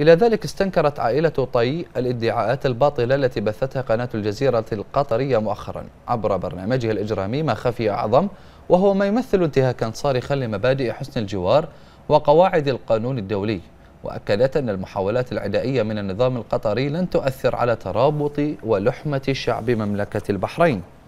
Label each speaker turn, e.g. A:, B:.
A: إلى
B: ذلك استنكرت عائلة طي الادعاءات الباطلة التي بثتها قناة الجزيرة القطرية مؤخرا عبر برنامجها الإجرامي ما خفي أعظم وهو ما يمثل انتهاكا صارخا لمبادئ حسن الجوار وقواعد القانون الدولي وأكدت أن المحاولات العدائية من النظام القطري لن تؤثر على ترابط ولحمة شعب مملكة البحرين